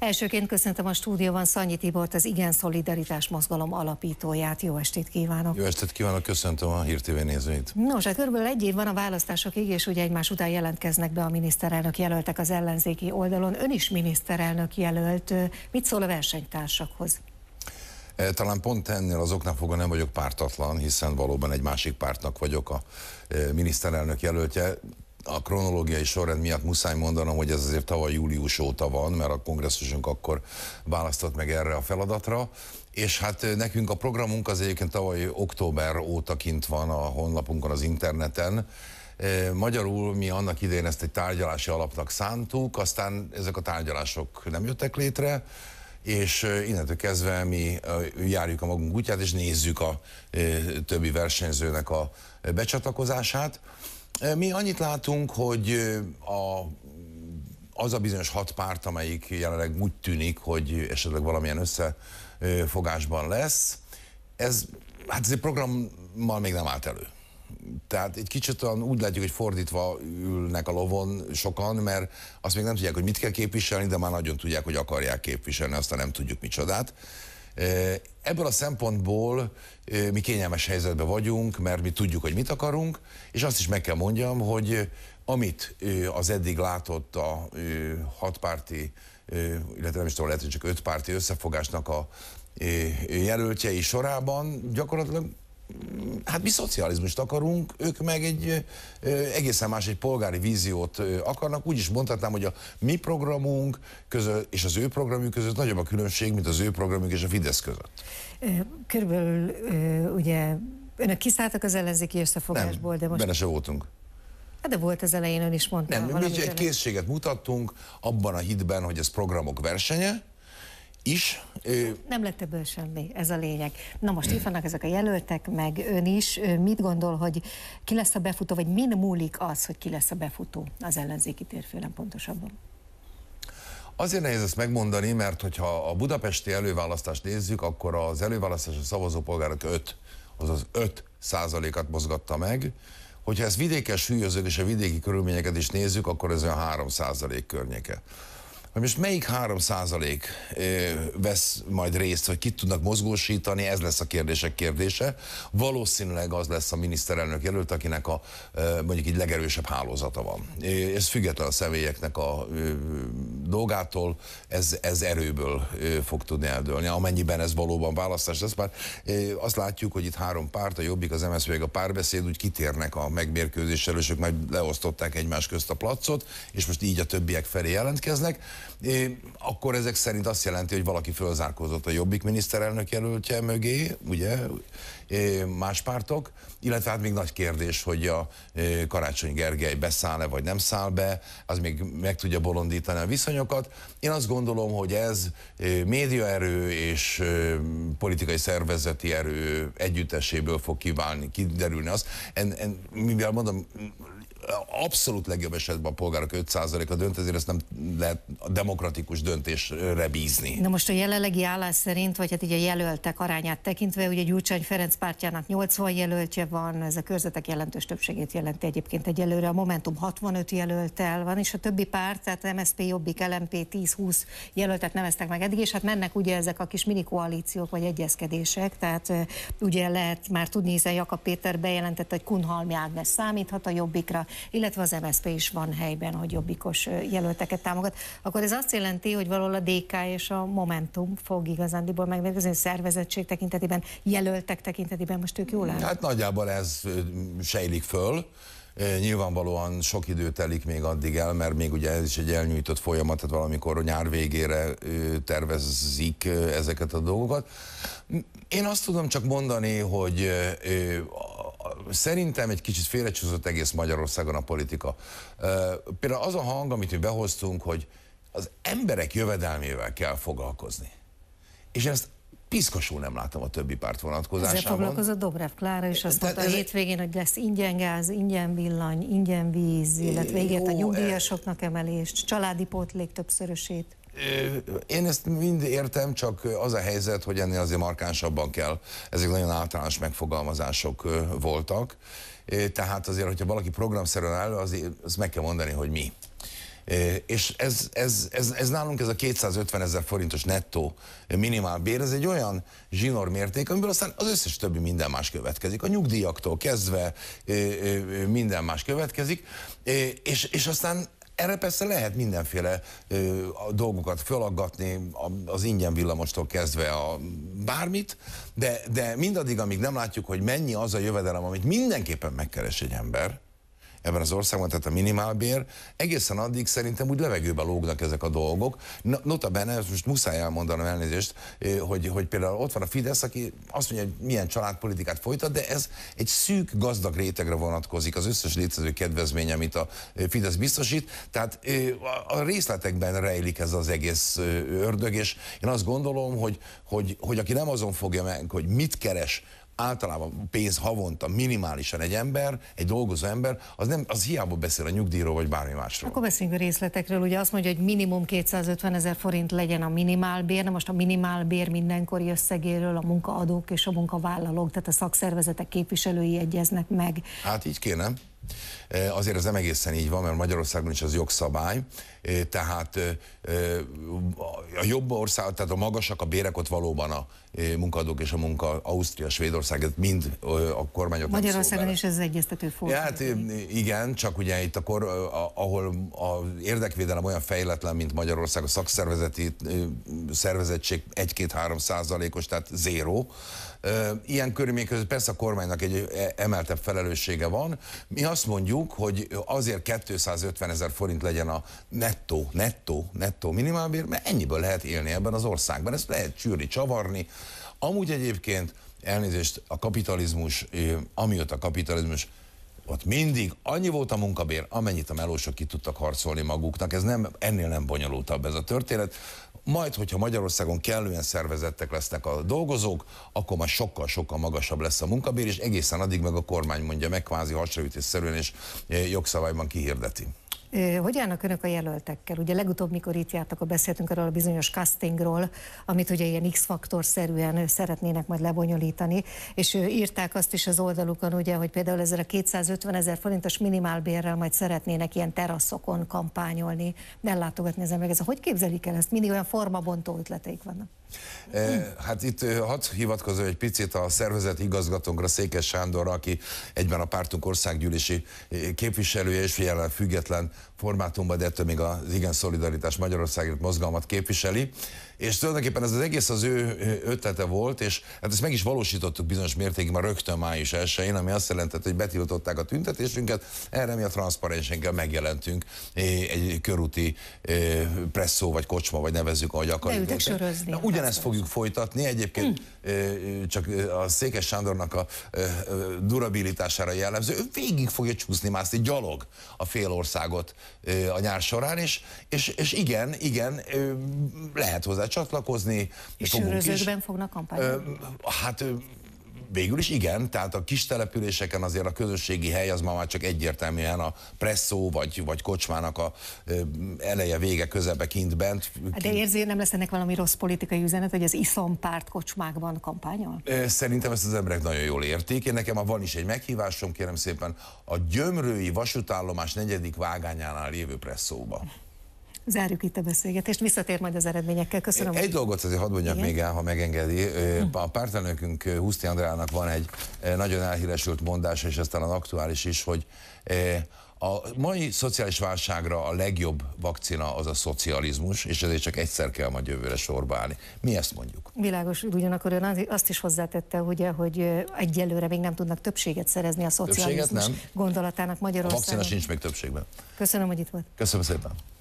Elsőként köszöntöm a stúdióban Szanyi Tibort, az Igen Szolidaritás Mozgalom alapítóját. Jó estét kívánok! Jó estét kívánok, köszöntöm a Hír TV nézőit! Nos, hát körülbelül egy év van a választásokig, és ugye egymás után jelentkeznek be a miniszterelnök jelöltek az ellenzéki oldalon. Ön is miniszterelnök jelölt. Mit szól a versenytársakhoz? E, talán pont ennél az fogva nem vagyok pártatlan, hiszen valóban egy másik pártnak vagyok a e, miniszterelnök jelöltje a kronológiai sorrend miatt muszáj mondanom, hogy ez azért tavaly július óta van, mert a kongresszusunk akkor választott meg erre a feladatra, és hát nekünk a programunk az egyébként tavaly október óta kint van a honlapunkon, az interneten, Magyarul mi annak idején ezt egy tárgyalási alapnak szántuk, aztán ezek a tárgyalások nem jöttek létre, és innentől kezdve mi járjuk a magunk útját, és nézzük a többi versenyzőnek a becsatlakozását. Mi annyit látunk, hogy a az a bizonyos hat párt, amelyik jelenleg úgy tűnik, hogy esetleg valamilyen összefogásban lesz, ez, hát ez egy programmal még nem állt elő. Tehát egy kicsit olyan úgy látjuk, hogy fordítva ülnek a lovon sokan, mert azt még nem tudják, hogy mit kell képviselni, de már nagyon tudják, hogy akarják képviselni, aztán nem tudjuk micsodát. Ebből a szempontból mi kényelmes helyzetben vagyunk, mert mi tudjuk, hogy mit akarunk, és azt is meg kell mondjam, hogy amit az eddig látott a hatpárti, illetve nem is tudom, lehet, hogy csak ötpárti összefogásnak a jelöltjei sorában gyakorlatilag hát mi szocializmust akarunk, ők meg egy egészen más, egy polgári víziót akarnak. Úgy is mondhatnám, hogy a mi programunk között és az ő programjuk között nagyobb a különbség, mint az ő programjuk és a Fidesz között. Körülbelül ugye önök kiszálltak az ellenzéki összefogásból, Nem, de most... benne se voltunk. Hát de volt az elején, ön is mondta. Nem, mi egy készséget mutattunk abban a hitben, hogy ez programok versenye, is. Ő... Nem lett ebből semmi, ez a lényeg. Na most itt vannak ezek a jelöltek, meg ön is. Mit gondol, hogy ki lesz a befutó, vagy min múlik az, hogy ki lesz a befutó az ellenzéki térfélen pontosabban? Azért nehéz ezt megmondani, mert hogyha a budapesti előválasztást nézzük, akkor az előválasztás a szavazópolgárok 5, azaz 5 százalékat mozgatta meg. Hogyha ezt vidékes hűjözők és a vidéki körülményeket is nézzük, akkor ez olyan 3 százalék környéke. Hogy most melyik 3 százalék vesz majd részt, vagy kit tudnak mozgósítani, ez lesz a kérdések kérdése. Valószínűleg az lesz a miniszterelnök jelölt, akinek a mondjuk így legerősebb hálózata van. Ez független a személyeknek a dolgától, ez, ez erőből fog tudni eldőlni, amennyiben ez valóban választás lesz. Már azt látjuk, hogy itt három párt, a Jobbik, az MSZP, a párbeszéd úgy kitérnek a és ők majd leosztották egymás közt a placot, és most így a többiek felé jelentkeznek akkor ezek szerint azt jelenti, hogy valaki fölzárkózott a Jobbik miniszterelnök jelöltje mögé, ugye, más pártok, illetve hát még nagy kérdés, hogy a Karácsony Gergely beszáll-e vagy nem száll be, az még meg tudja bolondítani a viszonyokat. Én azt gondolom, hogy ez médiaerő és politikai szervezeti erő együtteséből fog kiválni, kiderülni az. En, en, mivel mondom, abszolút legjobb esetben a polgárok 5%-a dönt, ezért ezt nem lehet a demokratikus döntésre bízni. Na most a jelenlegi állás szerint, vagy hát így a jelöltek arányát tekintve, ugye Gyurcsány Ferenc pártjának 80 jelöltje van, ez a körzetek jelentős többségét jelenti egyébként egyelőre, a Momentum 65 jelöltel van, és a többi párt, tehát MSZP, Jobbik, LMP 10-20 jelöltet neveztek meg eddig, és hát mennek ugye ezek a kis mini koalíciók vagy egyezkedések, tehát ugye lehet már tudni, hiszen Jakab Péter bejelentette, hogy Kunhalmi Ágnes számíthat a Jobbikra, illetve az MSZP is van helyben, hogy jobbikos jelölteket támogat, akkor ez azt jelenti, hogy valahol a DK és a Momentum fog igazándiból megvérkezni szervezettség tekintetében, jelöltek tekintetében, most ők jól állnak? Hát nagyjából ez sejlik föl. Nyilvánvalóan sok idő telik még addig el, mert még ugye ez is egy elnyújtott folyamat, tehát valamikor a nyár végére tervezik ezeket a dolgokat. Én azt tudom csak mondani, hogy Szerintem egy kicsit félrecsúszott egész Magyarországon a politika. Például az a hang, amit mi behoztunk, hogy az emberek jövedelmével kell foglalkozni. És ezt piszkosul nem látom a többi párt vonatkozásában. Ezzel foglalkozott Dobrev Klára, és azt mondta ez a hétvégén, hogy lesz ingyen gáz, ingyen villany, ingyen víz, illetve ígért a nyugdíjasoknak e- emelést, családi pótlék többszörösét. Én ezt mind értem, csak az a helyzet, hogy ennél azért markánsabban kell. Ezek nagyon általános megfogalmazások voltak. Tehát azért, hogyha valaki programszerűen áll, azért azt meg kell mondani, hogy mi. És ez, ez, ez, ez nálunk ez a 250 ezer forintos nettó minimálbér, ez egy olyan zsinór mérték, amiből aztán az összes többi minden más következik. A nyugdíjaktól kezdve minden más következik, és, és aztán erre persze lehet mindenféle ö, a dolgokat felaggatni, a, az ingyen villamostól kezdve a bármit, de, de mindaddig, amíg nem látjuk, hogy mennyi az a jövedelem, amit mindenképpen megkeres egy ember, ebben az országban, tehát a minimálbér, egészen addig szerintem úgy levegőbe lógnak ezek a dolgok. Nota bene, most muszáj elmondanom elnézést, hogy, hogy például ott van a Fidesz, aki azt mondja, hogy milyen családpolitikát folytat, de ez egy szűk gazdag rétegre vonatkozik, az összes létező kedvezmény, amit a Fidesz biztosít. Tehát a részletekben rejlik ez az egész ördög, és én azt gondolom, hogy, hogy, hogy aki nem azon fogja meg, hogy mit keres, általában pénz havonta minimálisan egy ember, egy dolgozó ember, az, nem, az hiába beszél a nyugdíjról vagy bármi másról. Akkor beszéljünk a részletekről. Ugye azt mondja, hogy minimum 250 ezer forint legyen a minimálbér. Na most a minimálbér mindenkori összegéről a munkaadók és a munkavállalók, tehát a szakszervezetek képviselői egyeznek meg. Hát így kéne. Eh, azért ez nem egészen így van, mert Magyarországon is az jogszabály, eh, tehát eh, a jobb ország, tehát a magasak a bérek ott valóban a munkadók és a munka, Ausztria, Svédország, ez mind a kormányok Magyarországon is ez az egyeztető forduló. Ja, hát igen, csak ugye itt akkor, ahol az érdekvédelem olyan fejletlen, mint Magyarország, a szakszervezeti szervezettség 1-2-3 százalékos, tehát zéró. Ilyen körülmények között persze a kormánynak egy emeltebb felelőssége van. Mi azt mondjuk, hogy azért 250 ezer forint legyen a nettó, nettó, nettó minimálbér, mert ennyiből lehet élni ebben az országban. Ezt lehet csűrni, csavarni. Amúgy egyébként elnézést, a kapitalizmus, eh, amióta a kapitalizmus ott mindig annyi volt a munkabér, amennyit a melósok ki tudtak harcolni maguknak. Ez nem, ennél nem bonyolultabb ez a történet. Majd, hogyha Magyarországon kellően szervezettek lesznek a dolgozók, akkor már sokkal-sokkal magasabb lesz a munkabér, és egészen addig meg a kormány mondja meg, kvázi hasraütésszerűen és eh, jogszabályban kihirdeti. Hogy állnak önök a jelöltekkel? Ugye legutóbb, mikor itt jártak, beszéltünk arról a bizonyos castingról, amit ugye ilyen X-faktor-szerűen szeretnének majd lebonyolítani, és írták azt is az oldalukon, ugye, hogy például ezzel a 250 ezer forintos minimálbérrel majd szeretnének ilyen teraszokon kampányolni, ellátogatni ezen meg. Ez, hogy képzelik el ezt? Mindig olyan formabontó ötleteik vannak. hát itt hadd hivatkozom egy picit a szervezet igazgatónkra, Székes Sándorra, aki egyben a pártunk országgyűlési képviselője és független formátumban, de ettől még az Igen Szolidaritás Magyarországért mozgalmat képviseli. És tulajdonképpen ez az egész az ő ötlete volt, és hát ezt meg is valósítottuk bizonyos mértékig már rögtön május 1-én, ami azt jelentett, hogy betiltották a tüntetésünket, erre mi a transzparenséggel megjelentünk egy körúti presszó, vagy kocsma, vagy nevezzük, ahogy akarjuk. Na, ugyanezt fogjuk folytatni, egyébként hm. csak a Székes Sándornak a durabilitására jellemző, ő végig fogja csúszni, mászni gyalog a fél országot a nyár során, és, és, és igen, igen, lehet hozzá csatlakozni. És sűrözőkben fognak kampányolni? Hát végül is igen, tehát a kis településeken azért a közösségi hely az ma már csak egyértelműen a presszó vagy, vagy kocsmának a eleje, vége, közebe, kint bent. Hát de érzi, nem lesz ennek valami rossz politikai üzenet, hogy az iszom párt kocsmákban kampányol? Szerintem ezt az emberek nagyon jól értik. Én nekem a van is egy meghívásom, kérem szépen, a Gyömrői vasútállomás negyedik vágányánál lévő presszóba. Zárjuk itt a beszélgetést, visszatér majd az eredményekkel. Köszönöm. Egy dolgot azért hadd mondjak Igen? még el, ha megengedi. Mhm. A pártelnökünk Huszti Andrának van egy nagyon elhíresült mondása, és ez talán aktuális is, hogy a mai szociális válságra a legjobb vakcina az a szocializmus, és ezért csak egyszer kell majd jövőre sorba állni. Mi ezt mondjuk? Világos, ugyanakkor ön azt is hozzátette, ugye, hogy egyelőre még nem tudnak többséget szerezni a szocializmus többséget nem. gondolatának Magyarországon. A vakcina sincs még többségben. Köszönöm, hogy itt volt. Köszönöm szépen.